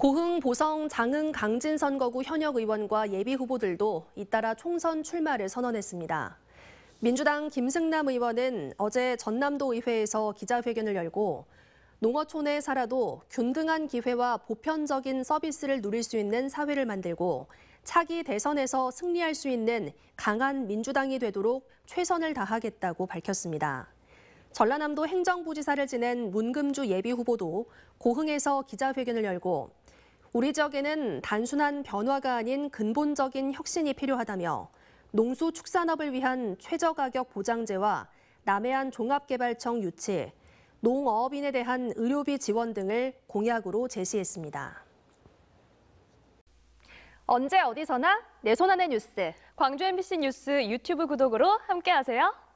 고흥, 보성, 장흥, 강진 선거구 현역 의원과 예비 후보들도 잇따라 총선 출마를 선언했습니다. 민주당 김승남 의원은 어제 전남도 의회에서 기자회견을 열고 농어촌에 살아도 균등한 기회와 보편적인 서비스를 누릴 수 있는 사회를 만들고 차기 대선에서 승리할 수 있는 강한 민주당이 되도록 최선을 다하겠다고 밝혔습니다. 전라남도 행정부지사를 지낸 문금주 예비 후보도 고흥에서 기자회견을 열고 우리 지역에는 단순한 변화가 아닌 근본적인 혁신이 필요하다며 농수축산업을 위한 최저가격 보장제와 남해안 종합개발청 유치, 농어업인에 대한 의료비 지원 등을 공약으로 제시했습니다. 언제 어디서나 내 손안의 뉴스, 광주 MBC 뉴스 유튜브 구독으로 함께하세요.